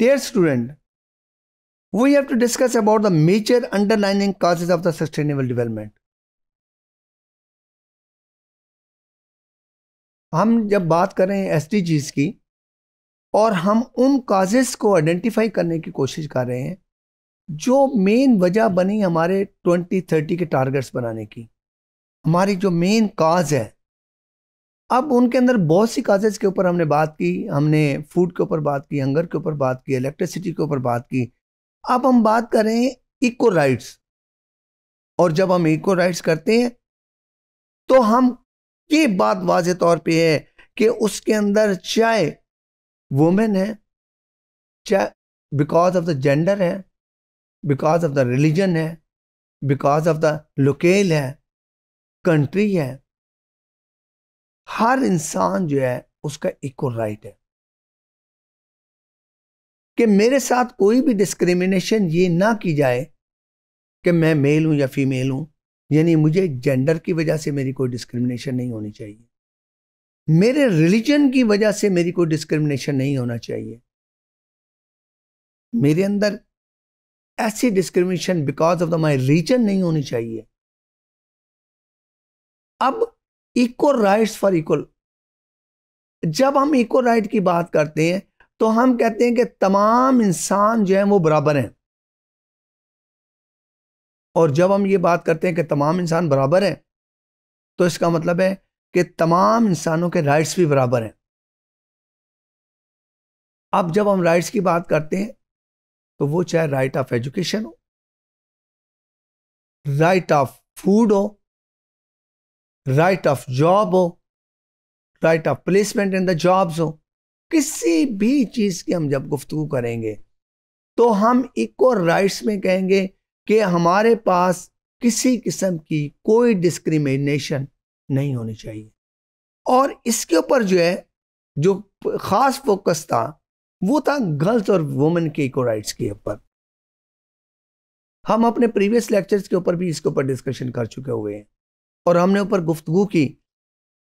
Dear student, we have to discuss about the major underlying causes of the sustainable development. हम जब बात कर रहे हैं एस की और हम उन काजेस को आइडेंटिफाई करने की कोशिश कर रहे हैं जो मेन वजह बनी हमारे 2030 के टारगेट्स बनाने की हमारी जो मेन काज है अब उनके अंदर बहुत सी काजेज़ के ऊपर हमने बात की हमने फूड के ऊपर बात की हंगर के ऊपर बात की इलेक्ट्रिसिटी के ऊपर बात की अब हम बात करें इको राइट्स और जब हम इको राइट्स करते हैं तो हम ये बात वाज तौर पे है कि उसके अंदर चाहे वुमेन है चाहे बिकॉज ऑफ द जेंडर है बिकॉज ऑफ द रिलीजन है बिकॉज ऑफ द लोकेल है कंट्री है हर इंसान जो है उसका इक्वल राइट है कि मेरे साथ कोई भी डिस्क्रिमिनेशन ये ना की जाए कि मैं मेल हूं या फीमेल हूं यानी मुझे जेंडर की वजह से मेरी कोई डिस्क्रिमिनेशन नहीं होनी चाहिए मेरे रिलीजन की वजह से मेरी कोई डिस्क्रिमिनेशन नहीं होना चाहिए मेरे अंदर ऐसी discrimination because of the my reason नहीं होनी चाहिए अब इक्वल राइट्स फॉर इक्वल जब हम इक्वल राइट की बात करते हैं तो हम कहते हैं कि तमाम इंसान जो है वो बराबर हैं और जब हम ये बात करते हैं कि तमाम इंसान बराबर हैं तो इसका मतलब है कि तमाम इंसानों के राइट्स भी बराबर हैं अब जब हम राइट्स की बात करते हैं तो वो चाहे राइट ऑफ एजुकेशन हो राइट ऑफ फूड हो राइट ऑफ जॉब हो right of placement in the jobs हो किसी भी चीज़ की हम जब गुफ्तु करेंगे तो हम इको राइट्स में कहेंगे कि हमारे पास किसी किस्म की कोई डिस्क्रिमिनेशन नहीं होनी चाहिए और इसके ऊपर जो है जो ख़ास फोकस था वो था गर्ल्स और वुमेन के इको राइट्स के ऊपर हम अपने प्रीवियस लेक्चर्स के ऊपर भी इसके ऊपर डिस्कशन कर चुके हुए हैं और हमने ऊपर गुफ्तगु की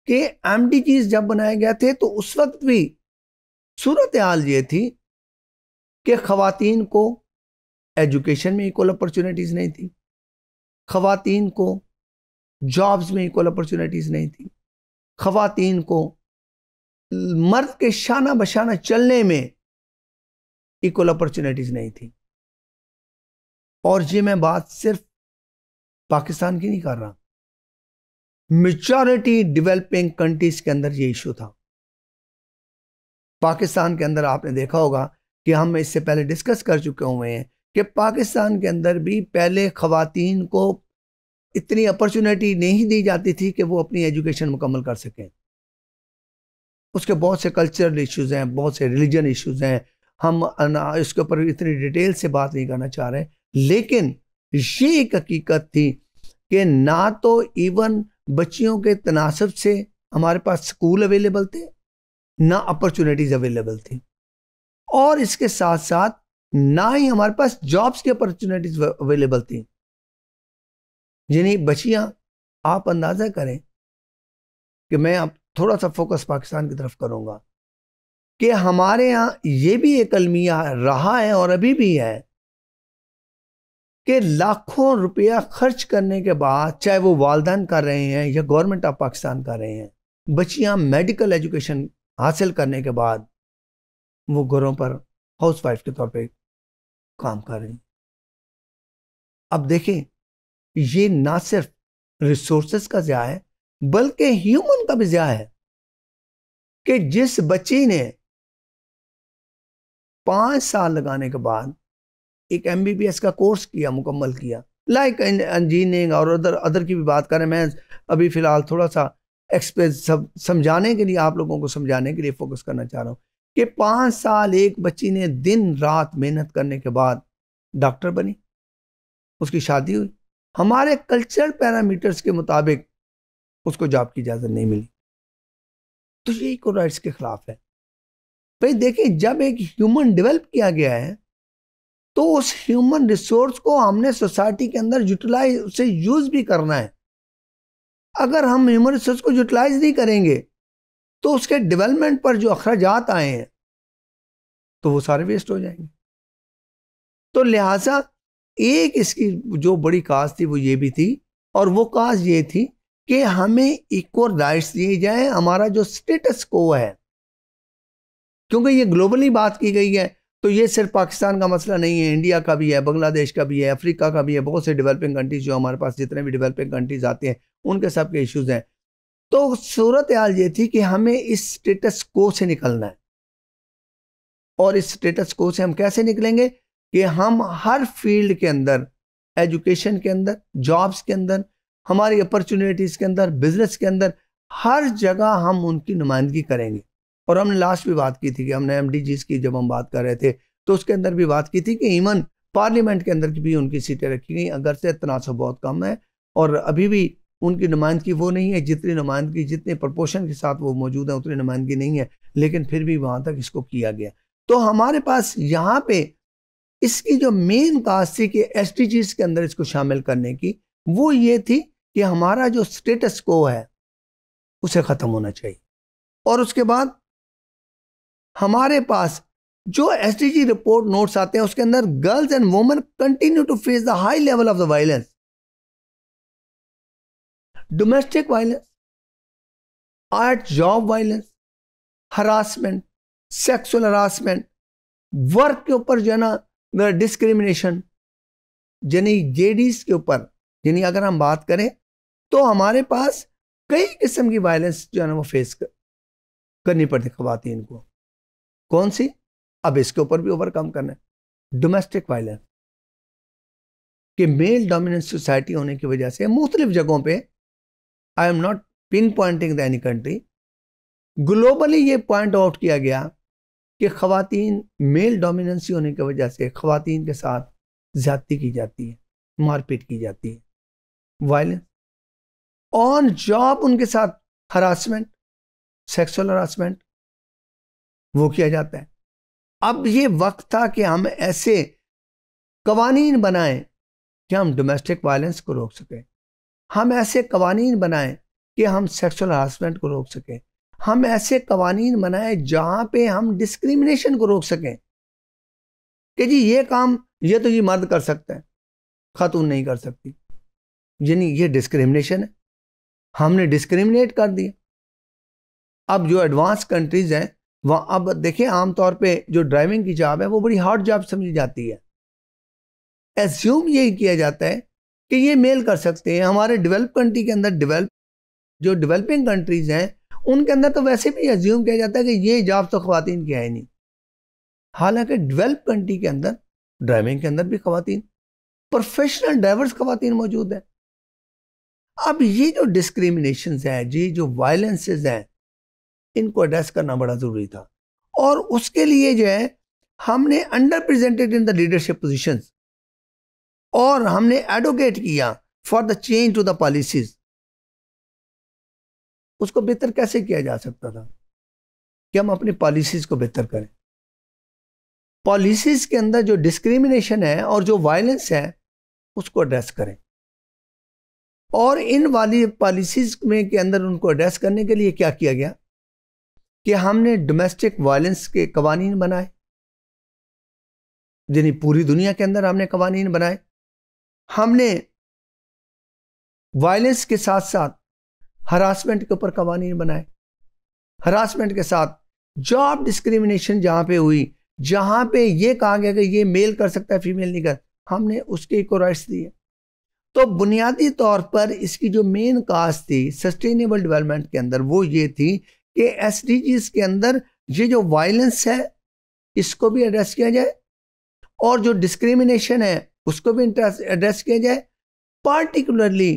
कि एम जब बनाए गए थे तो उस वक्त भी सूरत हाल ये थी कि ख़वान को एजुकेशन में इक्वल अपॉर्चुनिटीज़ नहीं थी ख़वान को जॉब्स में इक्वल अपॉर्चुनिटीज़ नहीं थी ख़वान को मर्द के शाना बशाना चलने में इक्वल अपॉर्चुनिटीज़ नहीं थी और ये मैं बात सिर्फ पाकिस्तान की नहीं कर रहा मेजॉरिटी डेवलपिंग कंट्रीज के अंदर ये इशू था पाकिस्तान के अंदर आपने देखा होगा कि हम इससे पहले डिस्कस कर चुके हुए हैं कि पाकिस्तान के अंदर भी पहले खातन को इतनी अपॉर्चुनिटी नहीं दी जाती थी कि वो अपनी एजुकेशन मुकम्मल कर सकें उसके बहुत से कल्चरल इश्यूज़ हैं बहुत से रिलीजन इश्यूज़ हैं हम इसके ऊपर इतनी डिटेल से बात नहीं करना चाह रहे लेकिन ये एक हकीकत थी कि ना तो इवन बच्चियों के तनासब से हमारे पास स्कूल अवेलेबल थे ना अपॉर्चुनिटीज़ अवेलेबल थी और इसके साथ साथ ना ही हमारे पास जॉब्स की अपॉर्चुनिटीज अवेलेबल थी यानी बच्चियाँ आप अंदाज़ा करें कि मैं आप थोड़ा सा फोकस पाकिस्तान की तरफ करूँगा कि हमारे यहाँ ये भी एक अलमिया रहा है और अभी भी है कि लाखों रुपया खर्च करने के बाद चाहे वो वालदेन कर रहे हैं या गवर्नमेंट ऑफ पाकिस्तान कर रहे हैं बच्चियां मेडिकल एजुकेशन हासिल करने के बाद वो घरों पर हाउस वाइफ के तौर पे काम कर रही अब देखें ये ना सिर्फ रिसोर्स का ज़्या है बल्कि ह्यूमन का भी ज़्या है कि जिस बच्ची ने पाँच साल लगाने के बाद एक एम बी बी एस का कोर्स किया मुकम्मल किया लाइक इंजीनियरिंग और अदर अदर की भी बात करें मैं अभी फ़िलहाल थोड़ा सा एक्सप्रेस सब समझाने के लिए आप लोगों को समझाने के लिए फोकस करना चाह रहा हूँ कि पाँच साल एक बच्ची ने दिन रात मेहनत करने के बाद डॉक्टर बनी उसकी शादी हुई हमारे कल्चर पैरामीटर्स के मुताबिक उसको जॉब की इजाज़त नहीं मिली तो ये इको राइट्स के ख़िलाफ़ है भाई देखिए जब एक ह्यूमन डेवलप किया गया है तो उस ह्यूमन रिसोर्स को हमने सोसाइटी के अंदर यूटिलाइज उसे यूज़ भी करना है अगर हम ह्यूमन रिसोर्स को यूटिलाइज नहीं करेंगे तो उसके डेवलपमेंट पर जो अखराज आए हैं तो वो सारे वेस्ट हो जाएंगे तो लिहाजा एक इसकी जो बड़ी काज थी वो ये भी थी और वो काज ये थी कि हमें इक्वल राइट्स दिए जाएं हमारा जो स्टेटस को है क्योंकि ये ग्लोबली बात की गई है तो ये सिर्फ पाकिस्तान का मसला नहीं है इंडिया का भी है बांग्लादेश का भी है अफ्रीका का भी है बहुत से डेवलपिंग कंट्रीज जो हमारे पास जितने भी डेवलपिंग कंट्रीज आते हैं उनके सब के इश्यूज़ हैं तो सूरत हाल ये थी कि हमें इस स्टेटस को से निकलना है और इस स्टेटस को से हम कैसे निकलेंगे कि हम हर फील्ड के अंदर एजुकेशन के अंदर जॉब्स के अंदर हमारी अपॉर्चुनिटीज़ के अंदर बिजनेस के अंदर हर जगह हम उनकी नुमाइंदगी करेंगे और हमने लास्ट भी बात की थी कि हमने एम की जब हम बात कर रहे थे तो उसके अंदर भी बात की थी कि इवन पार्लियामेंट के अंदर की भी उनकी सीटें रखी गई अगर से तनासब बहुत कम है और अभी भी उनकी नुमाइंदगी वो नहीं है जितनी नुमाइंदगी जितने प्रपोशन के साथ वो मौजूद है उतनी नुमाइंदगी नहीं है लेकिन फिर भी वहाँ तक इसको किया गया तो हमारे पास यहाँ पे इसकी जो मेन काज थी कि एस के अंदर इसको शामिल करने की वो ये थी कि हमारा जो स्टेटस को है उसे ख़त्म होना चाहिए और उसके बाद हमारे पास जो एस रिपोर्ट नोट्स आते हैं उसके अंदर girls and women continue to face the high level of the violence domestic violence at job violence harassment sexual harassment work के ऊपर जो है ना डिस्क्रिमिनेशन यानी जेडीज के ऊपर यानी अगर हम बात करें तो हमारे पास कई किस्म की वायलेंस जो है ना वो फेस कर, करनी पड़ती खातन को कौन सी अब इसके ऊपर भी ओवरकम करना है डोमेस्टिक वायलेंस कि मेल डोमिनेंट सोसाइटी होने की वजह से मुख्तलिफ जगहों पे I am not pin pointing the any country globally ये पॉइंट आउट किया गया कि खातन मेल डोमिनेंसी होने की वजह से खातन के साथ ज्यादती की जाती है मारपीट की जाती है वायलेंस ऑन जॉब उनके साथ हरासमेंट सेक्सुअल हरासमेंट वो किया जाता है अब ये वक्त था कि हम ऐसे कवानी बनाएं कि हम डोमेस्टिक वायलेंस को रोक सकें हम ऐसे कवानी बनाएं कि हम सेक्सुअल हरासमेंट को रोक सकें हम ऐसे कवानीन बनाएं जहाँ पे हम डिस्क्रिमिनेशन को रोक सकें कि जी ये काम ये तो ये मर्द कर सकता है खातून नहीं कर सकती यानी ये डिस्क्रिमिनेशन है हमने डिस्क्रिमिनेट कर दिया अब जो एडवांस कंट्रीज हैं वहाँ अब देखें आमतौर पे जो ड्राइविंग की जॉब है वो बड़ी हार्ड जॉब समझी जाती है एज्यूम यही किया जाता है कि ये मेल कर सकते हैं हमारे डेवलप कंट्री के अंदर डेवलप जो डेवलपिंग कंट्रीज़ हैं उनके अंदर तो वैसे भी एज्यूम किया जाता है कि ये जॉब तो ख़वान की है नहीं हालांकि डेवलप कंट्री के अंदर ड्राइविंग के अंदर भी खातन प्रोफेशनल ड्राइवर्स खुवान मौजूद हैं अब ये जो डिस्क्रिमिनेशन है जी जो वायलेंसेज हैं इनको एड्रेस करना बड़ा ज़रूरी था और उसके लिए जो है हमने under presented in the leadership position और हमने एडवोकेट किया for the change to the policies उसको बेहतर कैसे किया जा सकता था कि हम अपनी पॉलिसीज को बेहतर करें पॉलिसीज के अंदर जो डिस्क्रिमिनेशन है और जो वायलेंस है उसको एड्रेस करें और इन वाली पॉलिसीज में के अंदर उनको एड्रेस करने के लिए क्या किया गया कि हमने डोमेस्टिक वायलेंस के कवानीन बनाए यानी पूरी दुनिया के अंदर हमने कवानीन बनाए हमने वायलेंस के साथ साथ हरासमेंट के ऊपर कवानीन बनाए हरासमेंट के साथ जॉब डिस्क्रिमिनेशन जहाँ पे हुई जहाँ पे ये कहा गया कि ये मेल कर सकता है फीमेल नहीं कर हमने उसके इको राइट्स दिए तो बुनियादी तौर पर इसकी जो मेन काज थी सस्टेनेबल डेवलपमेंट के अंदर वो ये थी कि एस के अंदर ये जो वायलेंस है इसको भी एड्रेस किया जाए और जो डिस्क्रिमिनेशन है उसको भी एड्रेस किया जाए पार्टिकुलरली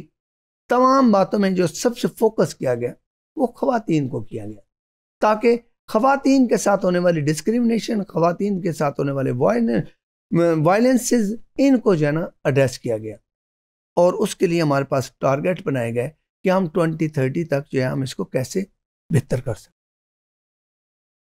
तमाम बातों में जो सबसे फोकस किया गया वो खातन को किया गया ताकि खातन के साथ होने वाली डिस्क्रिमिनेशन खातन के साथ होने वाले वायलेंसेस इनको जो है ना एड्रेस किया गया और उसके लिए हमारे पास टारगेट बनाए गए कि हम 2030 तक जो है हम इसको कैसे बेहतर कर सकते